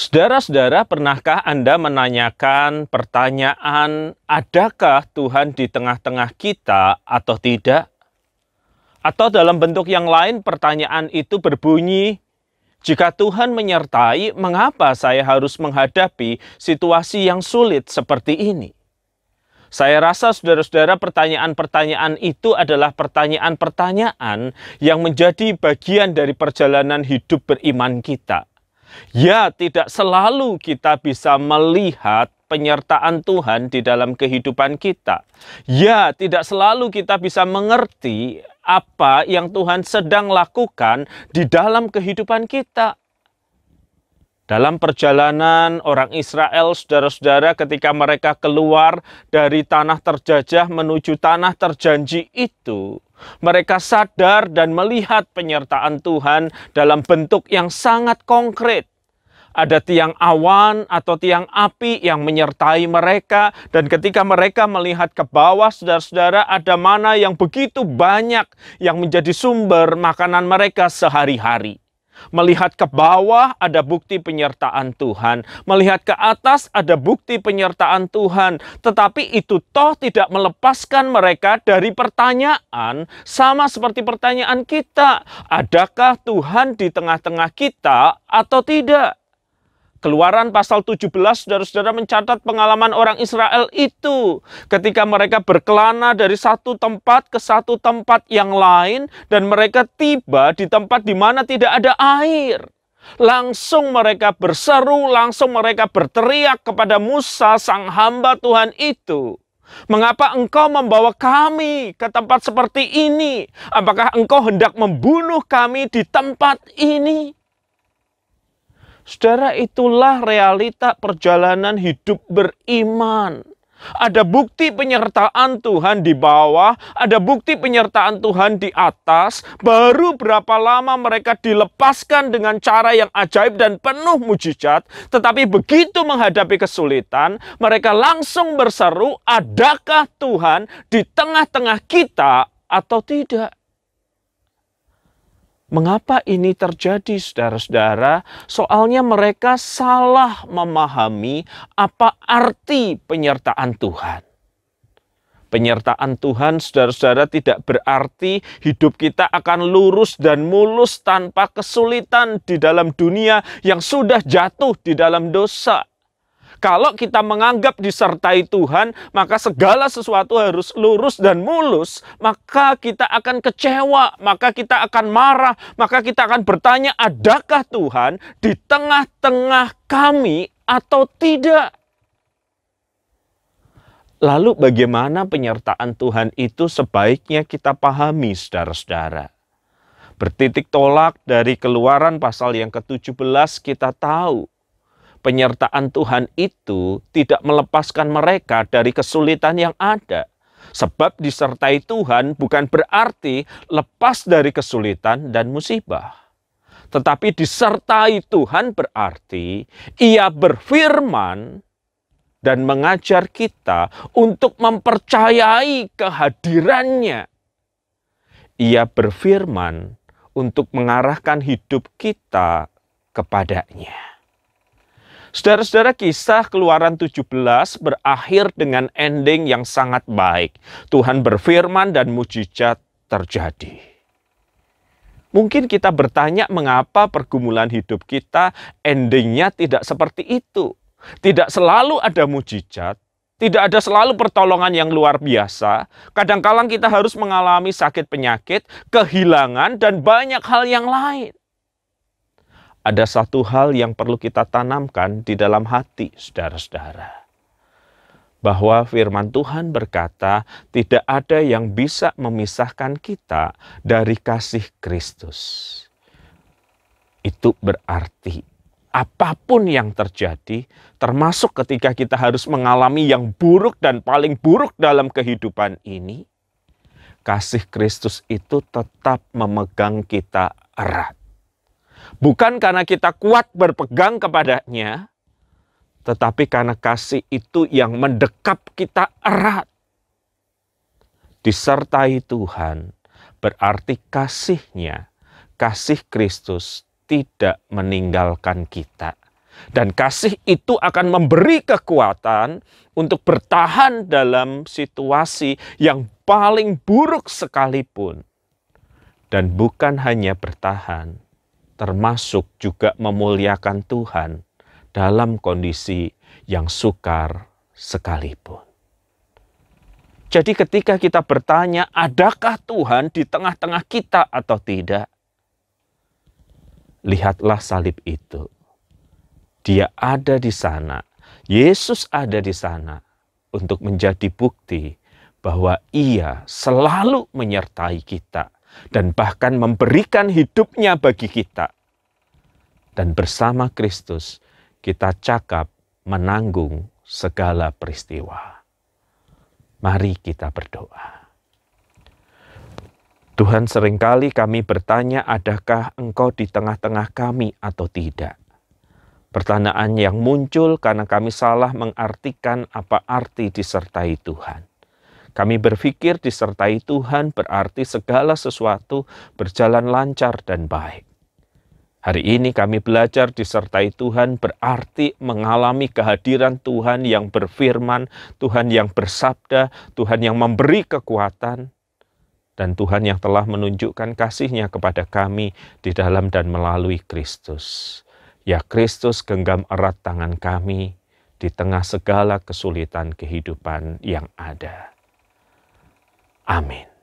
Saudara-saudara, pernahkah Anda menanyakan pertanyaan, adakah Tuhan di tengah-tengah kita atau tidak? Atau dalam bentuk yang lain pertanyaan itu berbunyi, jika Tuhan menyertai, mengapa saya harus menghadapi situasi yang sulit seperti ini? Saya rasa saudara-saudara pertanyaan-pertanyaan itu adalah pertanyaan-pertanyaan yang menjadi bagian dari perjalanan hidup beriman kita. Ya, tidak selalu kita bisa melihat penyertaan Tuhan di dalam kehidupan kita. Ya, tidak selalu kita bisa mengerti apa yang Tuhan sedang lakukan di dalam kehidupan kita. Dalam perjalanan orang Israel, saudara-saudara, ketika mereka keluar dari tanah terjajah menuju tanah terjanji itu, mereka sadar dan melihat penyertaan Tuhan dalam bentuk yang sangat konkret. Ada tiang awan atau tiang api yang menyertai mereka, dan ketika mereka melihat ke bawah, saudara-saudara, ada mana yang begitu banyak yang menjadi sumber makanan mereka sehari-hari. Melihat ke bawah ada bukti penyertaan Tuhan. Melihat ke atas ada bukti penyertaan Tuhan. Tetapi itu toh tidak melepaskan mereka dari pertanyaan. Sama seperti pertanyaan kita. Adakah Tuhan di tengah-tengah kita atau tidak? Keluaran pasal 17 saudara-saudara mencatat pengalaman orang Israel itu ketika mereka berkelana dari satu tempat ke satu tempat yang lain dan mereka tiba di tempat di mana tidak ada air. Langsung mereka berseru, langsung mereka berteriak kepada Musa sang hamba Tuhan itu. Mengapa engkau membawa kami ke tempat seperti ini? Apakah engkau hendak membunuh kami di tempat ini? Saudara, itulah realita perjalanan hidup beriman. Ada bukti penyertaan Tuhan di bawah, ada bukti penyertaan Tuhan di atas. Baru berapa lama mereka dilepaskan dengan cara yang ajaib dan penuh mujizat, tetapi begitu menghadapi kesulitan, mereka langsung berseru, "Adakah Tuhan di tengah-tengah kita atau tidak?" Mengapa ini terjadi, saudara-saudara? Soalnya mereka salah memahami apa arti penyertaan Tuhan. Penyertaan Tuhan, saudara-saudara, tidak berarti hidup kita akan lurus dan mulus tanpa kesulitan di dalam dunia yang sudah jatuh di dalam dosa. Kalau kita menganggap disertai Tuhan, maka segala sesuatu harus lurus dan mulus, maka kita akan kecewa, maka kita akan marah, maka kita akan bertanya, adakah Tuhan di tengah-tengah kami atau tidak? Lalu bagaimana penyertaan Tuhan itu sebaiknya kita pahami saudara-saudara. Bertitik tolak dari keluaran pasal yang ke-17 kita tahu penyertaan Tuhan itu tidak melepaskan mereka dari kesulitan yang ada. Sebab disertai Tuhan bukan berarti lepas dari kesulitan dan musibah. Tetapi disertai Tuhan berarti ia berfirman dan mengajar kita untuk mempercayai kehadirannya. Ia berfirman untuk mengarahkan hidup kita kepadanya. Saudara-saudara, kisah Keluaran 17 berakhir dengan ending yang sangat baik. Tuhan berfirman dan mujizat terjadi. Mungkin kita bertanya mengapa pergumulan hidup kita endingnya tidak seperti itu. Tidak selalu ada mujizat, tidak ada selalu pertolongan yang luar biasa. Kadangkala -kadang kita harus mengalami sakit penyakit, kehilangan, dan banyak hal yang lain ada satu hal yang perlu kita tanamkan di dalam hati, saudara-saudara. Bahwa firman Tuhan berkata, tidak ada yang bisa memisahkan kita dari kasih Kristus. Itu berarti apapun yang terjadi, termasuk ketika kita harus mengalami yang buruk dan paling buruk dalam kehidupan ini, kasih Kristus itu tetap memegang kita erat Bukan karena kita kuat berpegang kepadanya, tetapi karena kasih itu yang mendekap kita erat. Disertai Tuhan berarti kasihnya, kasih Kristus tidak meninggalkan kita. Dan kasih itu akan memberi kekuatan untuk bertahan dalam situasi yang paling buruk sekalipun. Dan bukan hanya bertahan, termasuk juga memuliakan Tuhan dalam kondisi yang sukar sekalipun. Jadi, ketika kita bertanya, "Adakah Tuhan di tengah-tengah kita atau tidak?" lihatlah salib itu. Dia ada di sana, Yesus ada di sana untuk menjadi bukti bahwa Ia selalu menyertai kita dan bahkan memberikan hidupnya bagi kita. Dan bersama Kristus kita cakap menanggung segala peristiwa. Mari kita berdoa. Tuhan seringkali kami bertanya adakah engkau di tengah-tengah kami atau tidak. Pertanyaan yang muncul karena kami salah mengartikan apa arti disertai Tuhan. Kami berpikir disertai Tuhan berarti segala sesuatu berjalan lancar dan baik. Hari ini kami belajar disertai Tuhan berarti mengalami kehadiran Tuhan yang berfirman, Tuhan yang bersabda, Tuhan yang memberi kekuatan, dan Tuhan yang telah menunjukkan kasihnya kepada kami di dalam dan melalui Kristus. Ya Kristus genggam erat tangan kami di tengah segala kesulitan kehidupan yang ada. Amém.